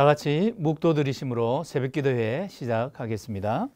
다 같이 묵도 들이심으로 새벽 기도회 시작하겠습니다.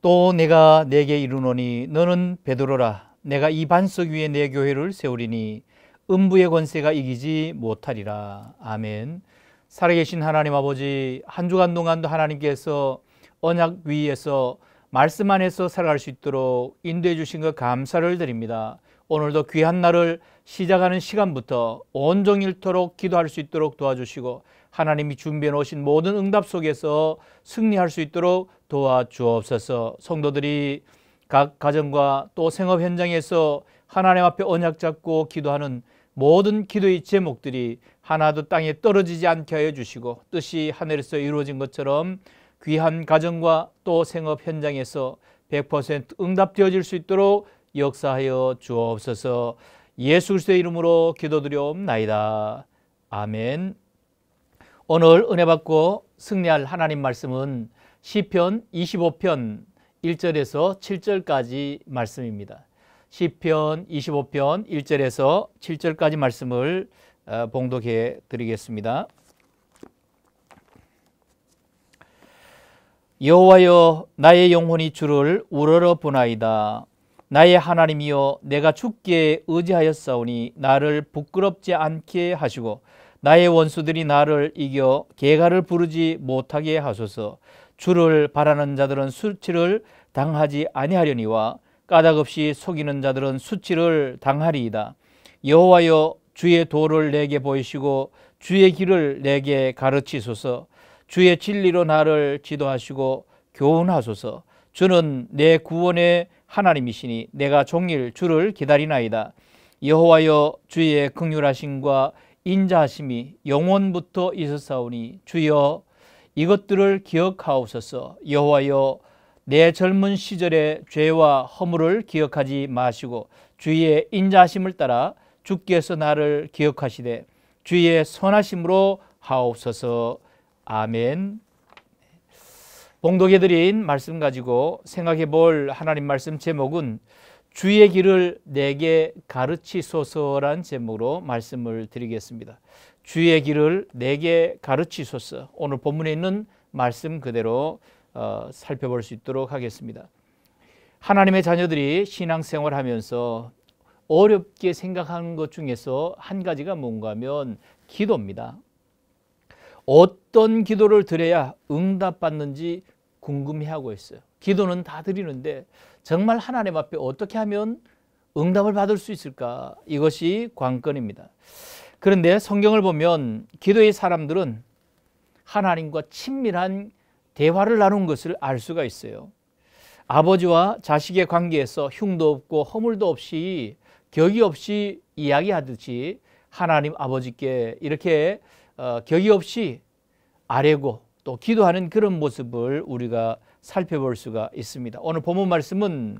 또 내가 내게 이르노니 너는 베드로라 내가 이 반석 위에 내 교회를 세우리니 음부의 권세가 이기지 못하리라. 아멘. 살아계신 하나님 아버지 한 주간 동안도 하나님께서 언약 위에서 말씀 안에서 살아갈 수 있도록 인도해 주신 것 감사를 드립니다. 오늘도 귀한 날을 시작하는 시간부터 온종일토록 기도할 수 있도록 도와주시고 하나님이 준비해 놓으신 모든 응답 속에서 승리할 수 있도록 도와주옵소서. 성도들이 각 가정과 또 생업 현장에서 하나님 앞에 언약 잡고 기도하는 모든 기도의 제목들이 하나도 땅에 떨어지지 않게 하여 주시고 뜻이 하늘에서 이루어진 것처럼 귀한 가정과 또 생업 현장에서 100% 응답되어질 수 있도록 역사하여 주옵소서. 예수 그리스도의 이름으로 기도드려옵나이다. 아멘. 오늘 은혜 받고 승리할 하나님 말씀은 시편 25편 1절에서 7절까지 말씀입니다. 시편 25편 1절에서 7절까지 말씀을 어, 봉독해 드리겠습니다. 여호와여 나의 영혼이 주를 우러러 보나이다. 나의 하나님이여 내가 주께 의지하였사오니 나를 부끄럽지 않게 하시고 나의 원수들이 나를 이겨 개가를 부르지 못하게 하소서. 주를 바라는 자들은 수치를 당하지 아니하려니와 까닭없이 속이는 자들은 수치를 당하리이다. 여호와여 주의 도를 내게 보이시고 주의 길을 내게 가르치소서. 주의 진리로 나를 지도하시고 교훈하소서. 주는 내 구원의 하나님이시니 내가 종일 주를 기다리나이다. 여호와여 주의 극률하심과 인자하심이 영원부터 있었사오니 주여 이것들을 기억하옵소서 여호와여 내 젊은 시절의 죄와 허물을 기억하지 마시고 주의 인자하심을 따라 주께서 나를 기억하시되 주의 선하심으로 하옵소서 아멘 봉독해드린 말씀 가지고 생각해 볼 하나님 말씀 제목은 주의 길을 내게 가르치소서란 제목으로 말씀을 드리겠습니다. 주의 길을 내게 가르치소서. 오늘 본문에 있는 말씀 그대로 어, 살펴볼 수 있도록 하겠습니다. 하나님의 자녀들이 신앙생활 하면서 어렵게 생각하는 것 중에서 한 가지가 뭔가 하면 기도입니다. 어떤 기도를 드려야 응답받는지 궁금해하고 있어요. 기도는 다 드리는데 정말 하나님 앞에 어떻게 하면 응답을 받을 수 있을까? 이것이 관건입니다. 그런데 성경을 보면 기도의 사람들은 하나님과 친밀한 대화를 나눈 것을 알 수가 있어요. 아버지와 자식의 관계에서 흉도 없고 허물도 없이 격이 없이 이야기하듯이 하나님 아버지께 이렇게 어, 격이 없이 아뢰고 또 기도하는 그런 모습을 우리가 살펴볼 수가 있습니다. 오늘 본문 말씀은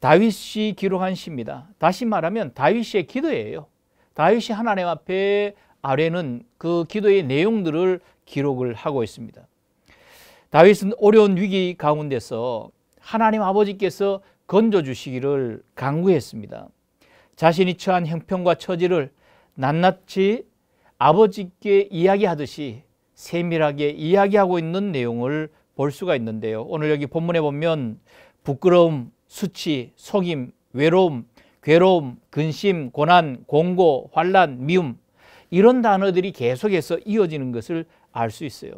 다윗이 기록한 시입니다. 다시 말하면 다윗의 기도예요. 다윗이 하나님 앞에 아래는 그 기도의 내용들을 기록을 하고 있습니다. 다윗은 어려운 위기 가운데서 하나님 아버지께서 건져주시기를 강구했습니다. 자신이 처한 형편과 처지를 낱낱이 아버지께 이야기하듯이 세밀하게 이야기하고 있는 내용을 볼 수가 있는데요. 오늘 여기 본문에 보면 부끄러움, 수치, 속임, 외로움, 괴로움, 근심, 고난, 공고, 환란, 미움 이런 단어들이 계속해서 이어지는 것을 알 수 있어요.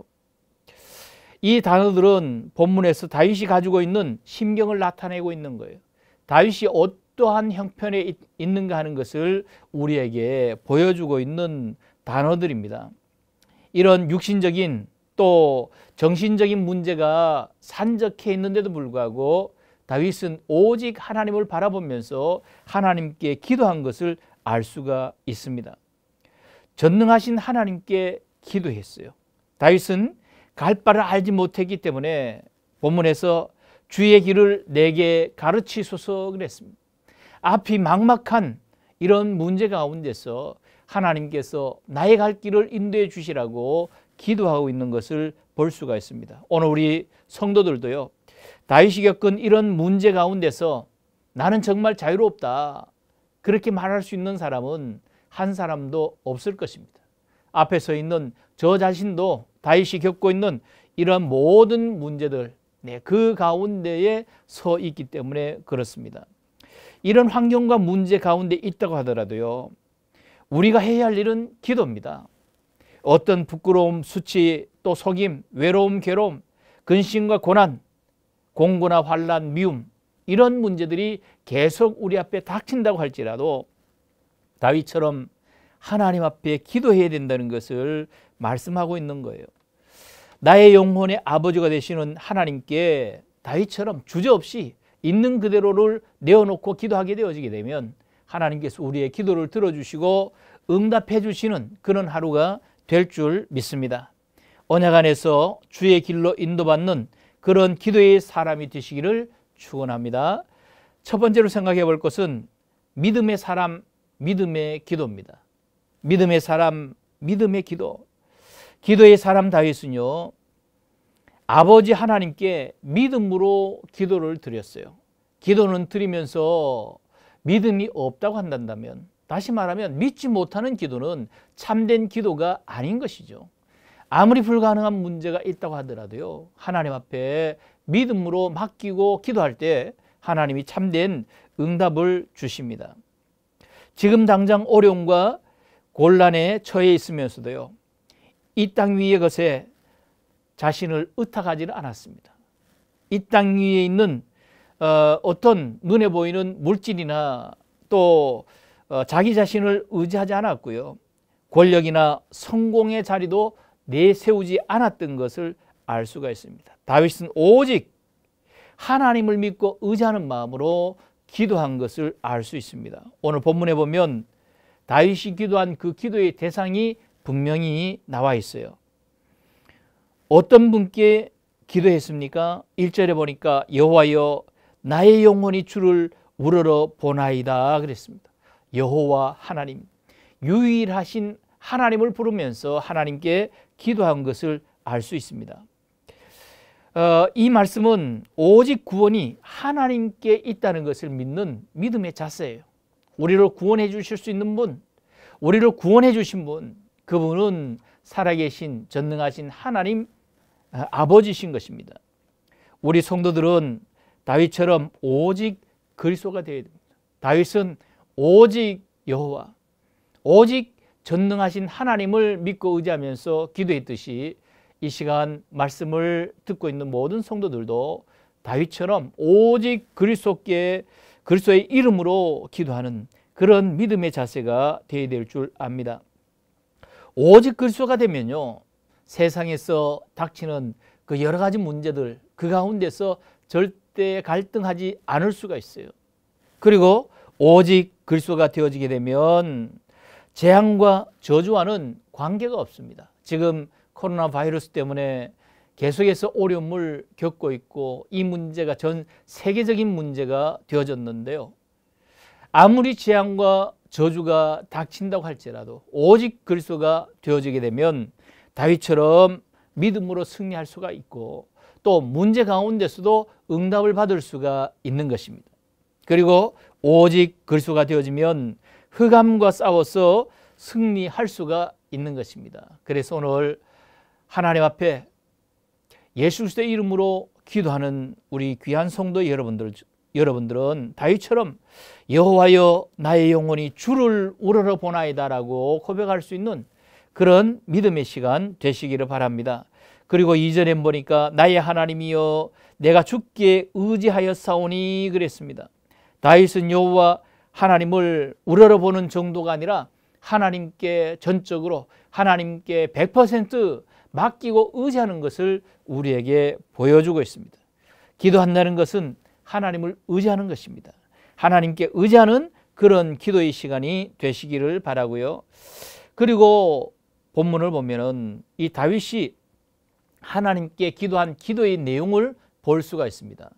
이 단어들은 본문에서 다윗이 가지고 있는 심경을 나타내고 있는 거예요. 다윗이 어떠한 형편에 있는가 하는 것을 우리에게 보여주고 있는 단어들입니다. 이런 육신적인 또 정신적인 문제가 산적해 있는데도 불구하고 다윗은 오직 하나님을 바라보면서 하나님께 기도한 것을 알 수가 있습니다. 전능하신 하나님께 기도했어요. 다윗은 갈 바를 알지 못했기 때문에 본문에서 주의 길을 내게 가르치소서 그랬습니다. 앞이 막막한 이런 문제 가운데서 하나님께서 나의 갈 길을 인도해 주시라고 기도하고 있는 것을 볼 수가 있습니다. 오늘 우리 성도들도요. 다윗이 겪은 이런 문제 가운데서 나는 정말 자유롭다. 그렇게 말할 수 있는 사람은 한 사람도 없을 것입니다. 앞에 서 있는 저 자신도 다윗이 겪고 있는 이런 모든 문제들 네, 그 가운데에 서 있기 때문에 그렇습니다. 이런 환경과 문제 가운데 있다고 하더라도요. 우리가 해야 할 일은 기도입니다. 어떤 부끄러움, 수치, 또 속임, 외로움, 괴로움, 근심과 고난, 공고나 환란, 미움 이런 문제들이 계속 우리 앞에 닥친다고 할지라도 다윗처럼 하나님 앞에 기도해야 된다는 것을 말씀하고 있는 거예요. 나의 영혼의 아버지가 되시는 하나님께 다윗처럼 주저없이 있는 그대로를 내어놓고 기도하게 되어지게 되면 하나님께서 우리의 기도를 들어주시고 응답해 주시는 그런 하루가 될줄 믿습니다. 언약 안에서 주의 길로 인도받는 그런 기도의 사람이 되시기를 축원합니다. 첫 번째로 생각해 볼 것은 믿음의 사람, 믿음의 기도입니다. 믿음의 사람, 믿음의 기도. 기도의 사람 다윗은요. 아버지 하나님께 믿음으로 기도를 드렸어요. 기도는 드리면서 믿음이 없다고 한다면 다시 말하면 믿지 못하는 기도는 참된 기도가 아닌 것이죠. 아무리 불가능한 문제가 있다고 하더라도요. 하나님 앞에 믿음으로 맡기고 기도할 때 하나님이 참된 응답을 주십니다. 지금 당장 어려움과 곤란에 처해 있으면서도요. 이 땅 위의 것에 자신을 의탁하지는 않았습니다. 이 땅 위에 있는 어, 어떤 눈에 보이는 물질이나 또 어, 자기 자신을 의지하지 않았고요. 권력이나 성공의 자리도 내세우지 않았던 것을 알 수가 있습니다. 다윗은 오직 하나님을 믿고 의지하는 마음으로 기도한 것을 알 수 있습니다. 오늘 본문에 보면 다윗이 기도한 그 기도의 대상이 분명히 나와 있어요. 어떤 분께 기도했습니까? 1절에 보니까 여호와여 나의 영혼이 주를 우러러 보나이다 그랬습니다. 여호와 하나님 유일하신 하나님을 부르면서 하나님께 기도한 것을 알 수 있습니다. 어, 이 말씀은 오직 구원이 하나님께 있다는 것을 믿는 믿음의 자세예요. 우리를 구원해 주실 수 있는 분, 우리를 구원해 주신 분, 그분은 살아계신 전능하신 하나님 어, 아버지신 것입니다. 우리 성도들은 다윗처럼 오직 그리스도가 되어야 됩니다. 다윗은 오직 여호와 오직 전능하신 하나님을 믿고 의지하면서 기도했듯이 이 시간 말씀을 듣고 있는 모든 성도들도 다윗처럼 오직 그리스도께 그리스도의 이름으로 기도하는 그런 믿음의 자세가 되어야 될 줄 압니다. 오직 그리스도가 되면요. 세상에서 닥치는 그 여러 가지 문제들 그 가운데서 절대 갈등하지 않을 수가 있어요. 그리고 오직 그리스도가 되어지게 되면 재앙과 저주와는 관계가 없습니다. 지금 코로나 바이러스 때문에 계속해서 어려움을 겪고 있고 이 문제가 전 세계적인 문제가 되어졌는데요. 아무리 재앙과 저주가 닥친다고 할지라도 오직 그리스도가 되어지게 되면 다윗처럼 믿음으로 승리할 수가 있고 또 문제 가운데서도 응답을 받을 수가 있는 것입니다. 그리고 오직 그리스도가 되어지면 흑암과 싸워서 승리할 수가 있는 것입니다. 그래서 오늘 하나님 앞에 예수 그리스도의 이름으로 기도하는 우리 귀한 성도 여러분들 여러분들은 다윗처럼 여호와여 나의 영혼이 주를 우러러 보나이다라고 고백할 수 있는 그런 믿음의 시간 되시기를 바랍니다. 그리고 이전에 보니까 나의 하나님이여 내가 주께 의지하여 싸우니 그랬습니다. 다윗은 여호와 하나님을 우러러보는 정도가 아니라 하나님께 전적으로 하나님께 100% 맡기고 의지하는 것을 우리에게 보여주고 있습니다. 기도한다는 것은 하나님을 의지하는 것입니다. 하나님께 의지하는 그런 기도의 시간이 되시기를 바라고요. 그리고 본문을 보면은 이 다윗이 하나님께 기도한 기도의 내용을 볼 수가 있습니다.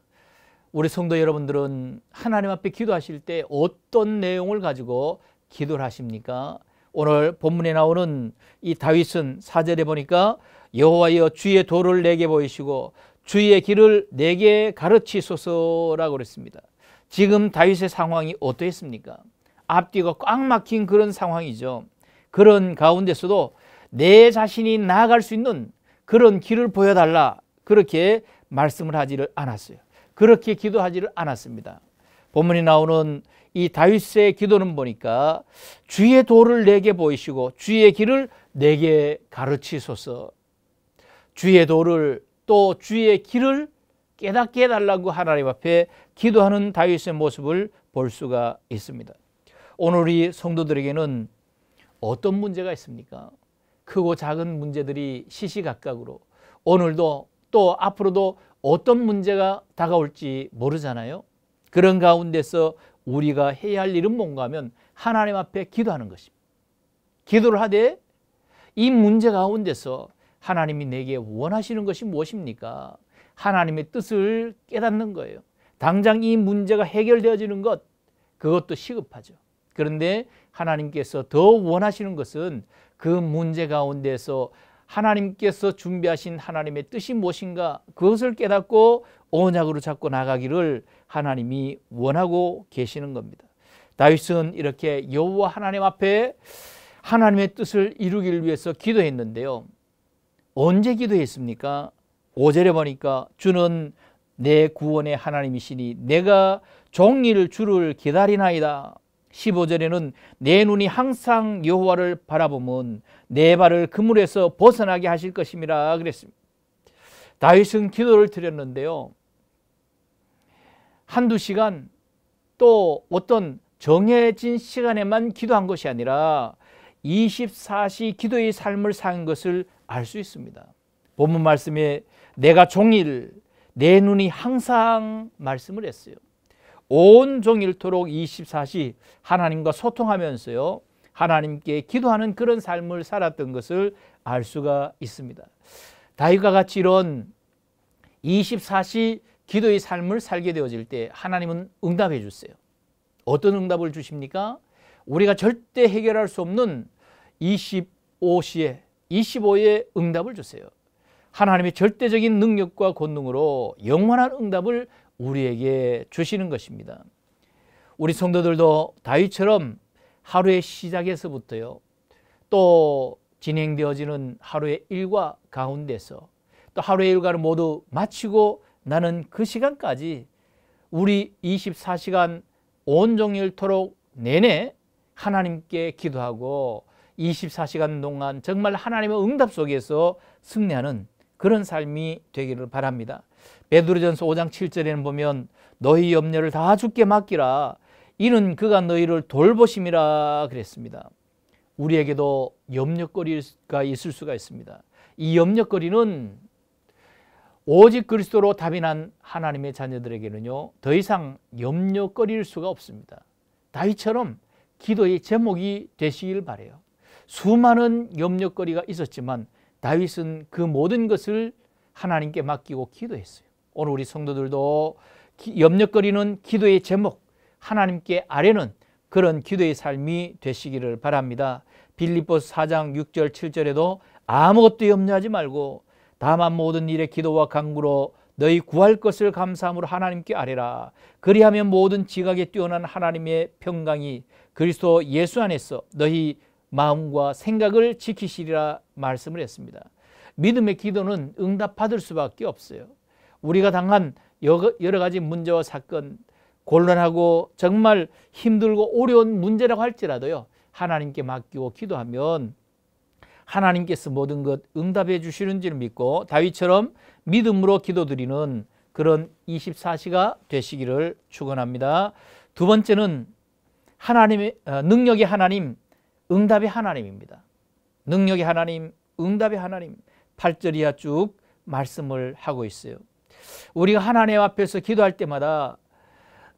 우리 성도 여러분들은 하나님 앞에 기도하실 때 어떤 내용을 가지고 기도를 하십니까? 오늘 본문에 나오는 이 다윗은 사절에 보니까 여호와여 주의 도를 내게 보이시고 주의 길을 내게 가르치소서라고 그랬습니다. 지금 다윗의 상황이 어떠했습니까? 앞뒤가 꽉 막힌 그런 상황이죠. 그런 가운데서도 내 자신이 나아갈 수 있는 그런 길을 보여달라 그렇게 말씀을 하지를 않았어요. 그렇게 기도하지를 않았습니다. 본문이 나오는 이 다윗의 기도는 보니까 주의 도를 내게 보이시고 주의 길을 내게 가르치소서 주의 도를 또 주의 길을 깨닫게 해달라고 하나님 앞에 기도하는 다윗의 모습을 볼 수가 있습니다. 오늘 우 성도들에게는 어떤 문제가 있습니까? 크고 작은 문제들이 시시각각으로 오늘도 또 앞으로도 어떤 문제가 다가올지 모르잖아요. 그런 가운데서 우리가 해야 할 일은 뭔가 하면 하나님 앞에 기도하는 것입니다. 기도를 하되 이 문제 가운데서 하나님이 내게 원하시는 것이 무엇입니까? 하나님의 뜻을 깨닫는 거예요. 당장 이 문제가 해결되어지는 것, 그것도 시급하죠. 그런데 하나님께서 더 원하시는 것은 그 문제 가운데서 하나님께서 준비하신 하나님의 뜻이 무엇인가 그것을 깨닫고 언약으로 잡고 나가기를 하나님이 원하고 계시는 겁니다. 다윗은 이렇게 여호와 하나님 앞에 하나님의 뜻을 이루기를 위해서 기도했는데요. 언제 기도했습니까? 5절에 보니까 주는 내 구원의 하나님이시니 내가 종일 주를 기다리나이다. 15절에는 내 눈이 항상 여호와를 바라보면 내 발을 그물에서 벗어나게 하실 것입니라 그랬습니다. 다윗은 기도를 드렸는데요. 한두 시간 또 어떤 정해진 시간에만 기도한 것이 아니라 24시 기도의 삶을 산 것을 알 수 있습니다. 본문 말씀에 내가 종일 내 눈이 항상 말씀을 했어요. 온종일토록 24시 하나님과 소통하면서요. 하나님께 기도하는 그런 삶을 살았던 것을 알 수가 있습니다. 다윗과 같이 이런 24시 기도의 삶을 살게 되어질 때 하나님은 응답해 주세요. 어떤 응답을 주십니까? 우리가 절대 해결할 수 없는 25시에 25의 응답을 주세요. 하나님의 절대적인 능력과 권능으로 영원한 응답을 우리에게 주시는 것입니다. 우리 성도들도 다윗처럼 하루의 시작에서부터요. 또 진행되어지는 하루의 일과 가운데서 또 하루의 일과를 모두 마치고 나는 그 시간까지 우리 24시간 온종일토록 내내 하나님께 기도하고 24시간 동안 정말 하나님의 응답 속에서 승리하는 그런 삶이 되기를 바랍니다. 베드로전서 5장 7절에는 보면 너희 염려를 다 주께 맡기라 이는 그가 너희를 돌보심이라 그랬습니다. 우리에게도 염려거리가 있을 수가 있습니다. 이 염려거리는 오직 그리스도로 답이 난 하나님의 자녀들에게는요 더 이상 염려거릴 수가 없습니다. 다윗처럼 기도의 제목이 되시길 바래요. 수많은 염려거리가 있었지만 다윗은 그 모든 것을 하나님께 맡기고 기도했어요. 오늘 우리 성도들도 염려거리는 기도의 제목, 하나님께 아뢰는 그런 기도의 삶이 되시기를 바랍니다. 빌립보스 4장 6절 7절에도 아무것도 염려하지 말고 다만 모든 일에 기도와 간구로 너희 구할 것을 감사함으로 하나님께 아뢰라. 그리하면 모든 지각에 뛰어난 하나님의 평강이 그리스도 예수 안에서 너희 마음과 생각을 지키시리라 말씀을 했습니다. 믿음의 기도는 응답받을 수밖에 없어요. 우리가 당한 여러 가지 문제와 사건, 곤란하고 정말 힘들고 어려운 문제라고 할지라도요. 하나님께 맡기고 기도하면 하나님께서 모든 것 응답해 주시는 줄 믿고 다윗처럼 믿음으로 기도드리는 그런 24시가 되시기를 축원합니다. 두 번째는 하나님의 어, 능력의 하나님 응답이 하나님입니다. 능력이 하나님, 응답이 하나님. 8절 이하 쭉 말씀을 하고 있어요. 우리가 하나님 앞에서 기도할 때마다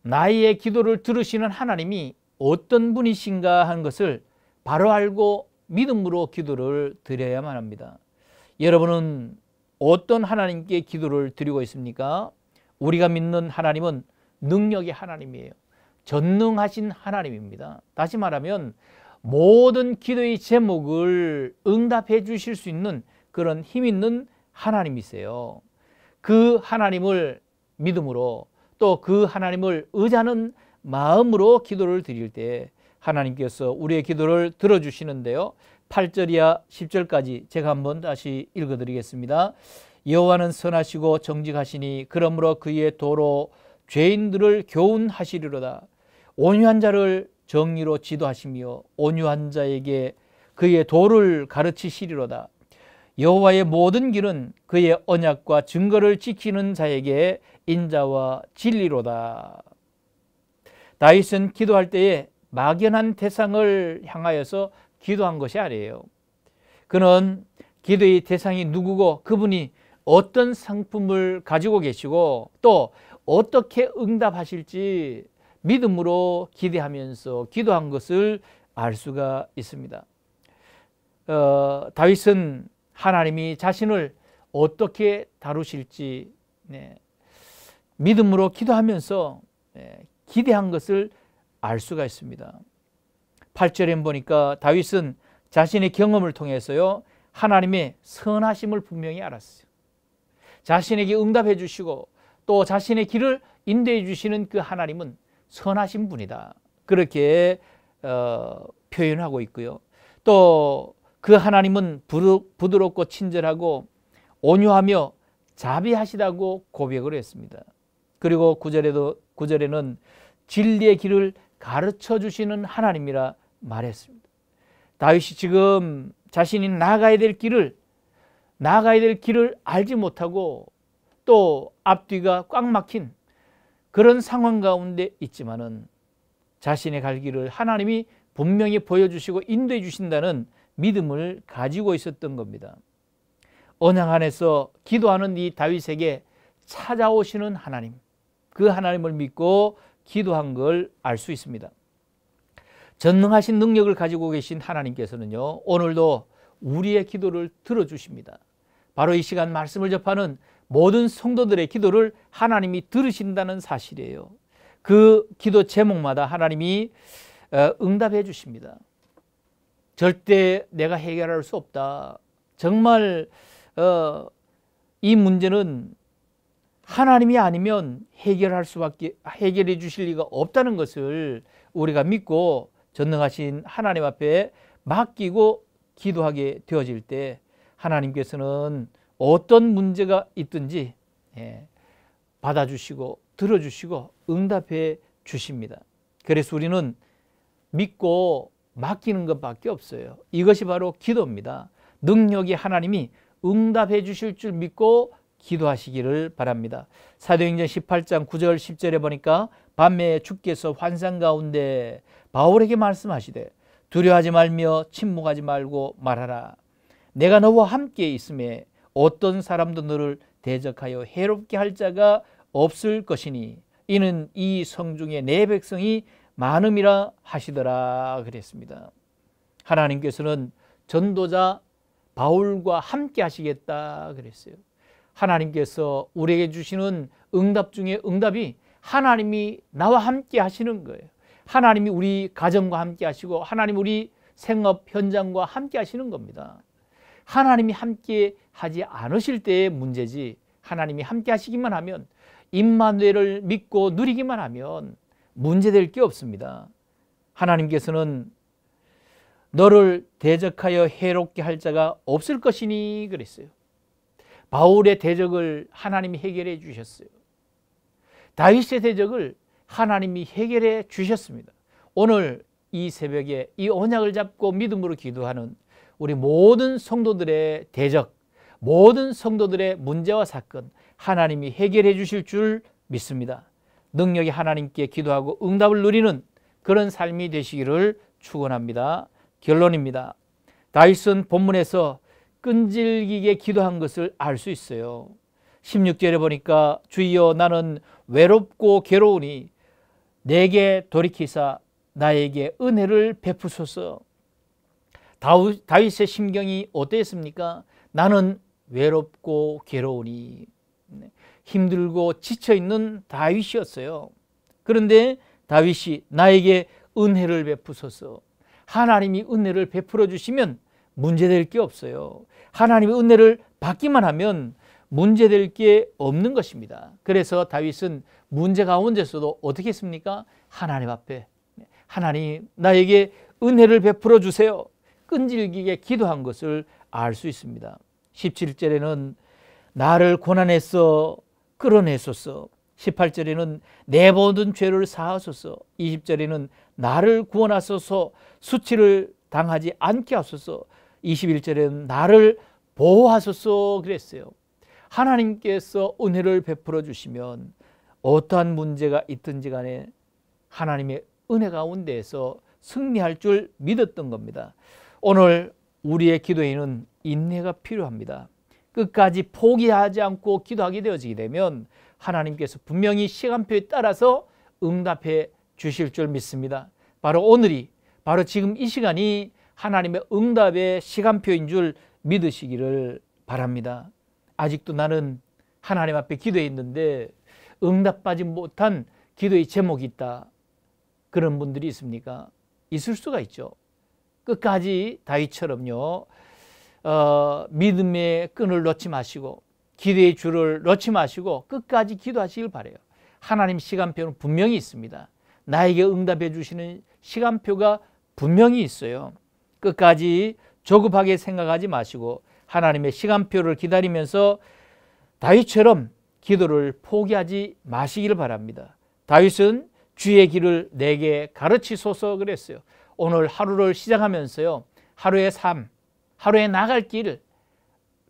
나의 기도를 들으시는 하나님이 어떤 분이신가 하는 것을 바로 알고 믿음으로 기도를 드려야만 합니다. 여러분은 어떤 하나님께 기도를 드리고 있습니까? 우리가 믿는 하나님은 능력의 하나님이에요. 전능하신 하나님입니다. 다시 말하면 모든 기도의 제목을 응답해 주실 수 있는 그런 힘 있는 하나님이세요. 그 하나님을 믿음으로 또 그 하나님을 의지는 마음으로 기도를 드릴 때 하나님께서 우리의 기도를 들어주시는데요. 8절이야 10절까지 제가 한번 다시 읽어드리겠습니다. 여호와는 선하시고 정직하시니 그러므로 그의 도로 죄인들을 교훈하시리로다. 온유한 자를 정의로 지도하시며 온유한 자에게 그의 도를 가르치시리로다. 여호와의 모든 길은 그의 언약과 증거를 지키는 자에게 인자와 진리로다. 다윗은 기도할 때에 막연한 대상을 향하여서 기도한 것이 아니에요. 그는 기도의 대상이 누구고 그분이 어떤 상품을 가지고 계시고 또 어떻게 응답하실지 믿음으로 기대하면서 기도한 것을 알 수가 있습니다. 어, 다윗은 하나님이 자신을 어떻게 다루실지 네, 믿음으로 기도하면서 네, 기대한 것을 알 수가 있습니다. 8절에 보니까 다윗은 자신의 경험을 통해서요 하나님의 선하심을 분명히 알았어요. 자신에게 응답해 주시고 또 자신의 길을 인도해 주시는 그 하나님은 선하신 분이다. 그렇게 어, 표현하고 있고요. 또 그 하나님은 부드럽고 친절하고 온유하며 자비하시다고 고백을 했습니다. 그리고 구절에도 구절에는 진리의 길을 가르쳐 주시는 하나님이라 말했습니다. 다윗이 지금 자신이 나가야 될 길을 나가야 될 길을 알지 못하고 또 앞뒤가 꽉 막힌 그런 상황 가운데 있지만은 자신의 갈 길을 하나님이 분명히 보여주시고 인도해 주신다는 믿음을 가지고 있었던 겁니다. 언약 안에서 기도하는 이 다윗에게 찾아오시는 하나님, 그 하나님을 믿고 기도한 걸 알 수 있습니다. 전능하신 능력을 가지고 계신 하나님께서는요, 오늘도 우리의 기도를 들어주십니다. 바로 이 시간 말씀을 접하는 모든 성도들의 기도를 하나님이 들으신다는 사실이에요. 그 기도 제목마다 하나님이 어, 응답해 주십니다. 절대 내가 해결할 수 없다. 정말 어, 이 문제는 하나님이 아니면 해결할 수밖에 해결해 주실 리가 없다는 것을 우리가 믿고 전능하신 하나님 앞에 맡기고 기도하게 되어질 때 하나님께서는 어떤 문제가 있든지 예, 받아주시고 들어주시고 응답해 주십니다. 그래서 우리는 믿고 맡기는 것밖에 없어요. 이것이 바로 기도입니다. 능력이 하나님이 응답해 주실 줄 믿고 기도하시기를 바랍니다. 사도행전 18장 9절 10절에 보니까 밤에 주께서 환상 가운데 바울에게 말씀하시되 두려워하지 말며 침묵하지 말고 말하라. 내가 너와 함께 있음에 어떤 사람도 너를 대적하여 해롭게 할 자가 없을 것이니 이는 이 성중에 내 백성이 많음이라 하시더라 그랬습니다. 하나님께서는 전도자 바울과 함께 하시겠다 그랬어요. 하나님께서 우리에게 주시는 응답 중에 응답이 하나님이 나와 함께 하시는 거예요. 하나님이 우리 가정과 함께 하시고 하나님 우리 생업 현장과 함께 하시는 겁니다. 하나님이 함께 하지 않으실 때의 문제지 하나님이 함께 하시기만 하면 임만누를 믿고 누리기만 하면 문제될 게 없습니다. 하나님께서는 너를 대적하여 해롭게 할 자가 없을 것이니 그랬어요. 바울의 대적을 하나님이 해결해 주셨어요. 다윗의 대적을 하나님이 해결해 주셨습니다. 오늘 이 새벽에 이 언약을 잡고 믿음으로 기도하는 우리 모든 성도들의 대적, 모든 성도들의 문제와 사건 하나님이 해결해 주실 줄 믿습니다. 능력이 하나님께 기도하고 응답을 누리는 그런 삶이 되시기를 축원합니다. 결론입니다. 다윗은 본문에서 끈질기게 기도한 것을 알 수 있어요. 16절에 보니까 주여 나는 외롭고 괴로우니 내게 돌이키사 나에게 은혜를 베푸소서 다윗의 심경이 어땠습니까? 나는 외롭고 괴로우니 네, 힘들고 지쳐있는 다윗이었어요. 그런데 다윗이 나에게 은혜를 베푸소서 하나님이 은혜를 베풀어 주시면 문제될 게 없어요. 하나님의 은혜를 받기만 하면 문제될 게 없는 것입니다. 그래서 다윗은 문제 가운데서도 어떻게 했습니까? 하나님 앞에 네, 하나님 나에게 은혜를 베풀어 주세요. 끈질기게 기도한 것을 알 수 있습니다. 17절에는 나를 고난에서 끌어내소서 18절에는 내 모든 죄를 사하소서 20절에는 나를 구원하소서 수치를 당하지 않게 하소서 21절에는 나를 보호하소서 그랬어요. 하나님께서 은혜를 베풀어 주시면 어떠한 문제가 있든지 간에 하나님의 은혜 가운데에서 승리할 줄 믿었던 겁니다. 오늘 우리의 기도에는 인내가 필요합니다. 끝까지 포기하지 않고 기도하게 되어지게 되면 하나님께서 분명히 시간표에 따라서 응답해 주실 줄 믿습니다. 바로 오늘이 바로 지금 이 시간이 하나님의 응답의 시간표인 줄 믿으시기를 바랍니다. 아직도 나는 하나님 앞에 기도했는데 응답받지 못한 기도의 제목이 있다. 그런 분들이 있습니까? 있을 수가 있죠. 끝까지 다윗처럼요. 어, 믿음의 끈을 놓지 마시고 기대의 줄을 놓지 마시고 끝까지 기도하시길 바래요. 하나님 시간표는 분명히 있습니다. 나에게 응답해 주시는 시간표가 분명히 있어요. 끝까지 조급하게 생각하지 마시고 하나님의 시간표를 기다리면서 다윗처럼 기도를 포기하지 마시길 바랍니다. 다윗은 주의 길을 내게 가르치소서 그랬어요. 오늘 하루를 시작하면서요. 하루의 삶, 하루의 나갈 길,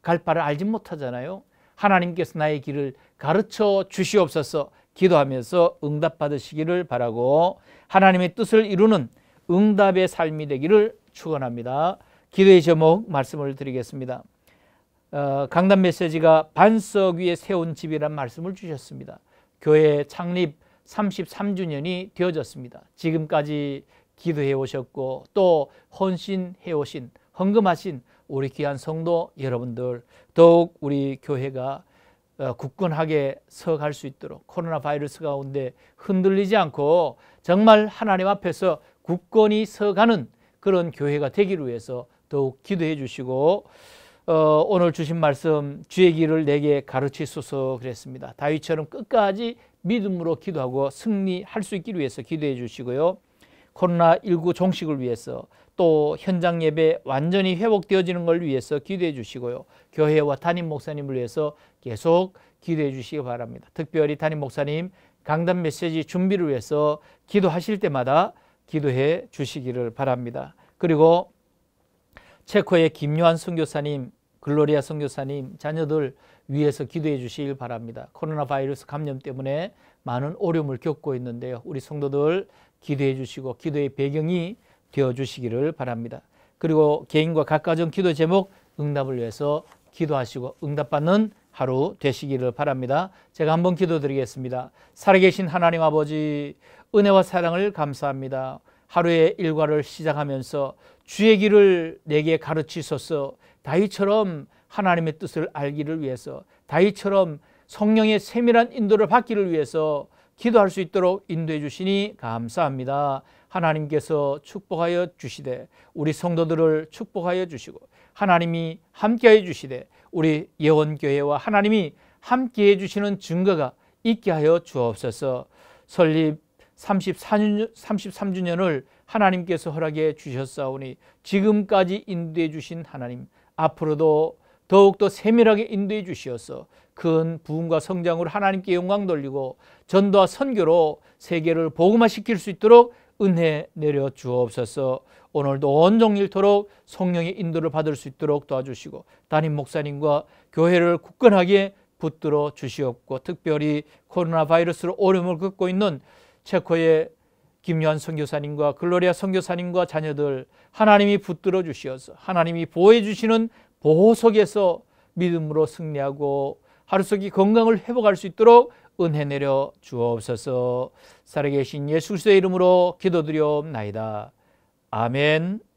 갈 바를 알지 못하잖아요. 하나님께서 나의 길을 가르쳐 주시옵소서 기도하면서 응답받으시기를 바라고 하나님의 뜻을 이루는 응답의 삶이 되기를 축원합니다. 기도의 제목 말씀을 드리겠습니다. 어, 강단 메시지가 반석 위에 세운 집이란 말씀을 주셨습니다. 교회 창립 33주년이 되어졌습니다. 지금까지 기도해 오셨고 또 헌신해 오신 헌금하신 우리 귀한 성도 여러분들 더욱 우리 교회가 어, 굳건하게 서갈 수 있도록 코로나 바이러스 가운데 흔들리지 않고 정말 하나님 앞에서 굳건히 서가는 그런 교회가 되기를 위해서 더욱 기도해 주시고 어, 오늘 주신 말씀 주의 길을 내게 가르치소서 그랬습니다. 다윗처럼 끝까지 믿음으로 기도하고 승리할 수 있기 위해서 기도해 주시고요. 코로나19 종식을 위해서 또 현장 예배 완전히 회복되어지는 걸 위해서 기도해 주시고요. 교회와 담임 목사님을 위해서 계속 기도해 주시기 바랍니다. 특별히 담임 목사님 강단 메시지 준비를 위해서 기도하실 때마다 기도해 주시기를 바랍니다. 그리고 체코의 김요한 선교사님, 글로리아 선교사님 자녀들 위해서 기도해 주시길 바랍니다. 코로나 바이러스 감염 때문에 많은 어려움을 겪고 있는데요. 우리 성도들 기도해 주시고 기도의 배경이 되어 주시기를 바랍니다. 그리고 개인과 각가정 기도 제목 응답을 위해서 기도하시고 응답받는 하루 되시기를 바랍니다. 제가 한번 기도드리겠습니다. 살아계신 하나님 아버지 은혜와 사랑을 감사합니다. 하루의 일과를 시작하면서 주의 길을 내게 가르치소서 다윗처럼 하나님의 뜻을 알기를 위해서 다윗처럼 성령의 세밀한 인도를 받기를 위해서 기도할 수 있도록 인도해 주시니 감사합니다. 하나님께서 축복하여 주시되 우리 성도들을 축복하여 주시고 하나님이 함께해 주시되 우리 예원교회와 하나님이 함께해 주시는 증거가 있게 하여 주옵소서 설립 3 3주년을 하나님께서 허락해 주셨사오니 지금까지 인도해 주신 하나님 앞으로도 더욱더 세밀하게 인도해 주시어서 큰 부흥과 성장으로 하나님께 영광 돌리고 전도와 선교로 세계를 복음화시킬 수 있도록 은혜 내려 주옵소서 오늘도 온종일토록 성령의 인도를 받을 수 있도록 도와주시고 담임 목사님과 교회를 굳건하게 붙들어 주시옵고 특별히 코로나 바이러스로 어려움을 겪고 있는 체코의 김요한 선교사님과 글로리아 선교사님과 자녀들 하나님이 붙들어 주시어서 하나님이 보호해 주시는 보호 속에서 믿음으로 승리하고 하루속히 건강을 회복할 수 있도록 은혜 내려 주옵소서 살아계신 예수 스의 이름으로 기도드려옵나이다. 아멘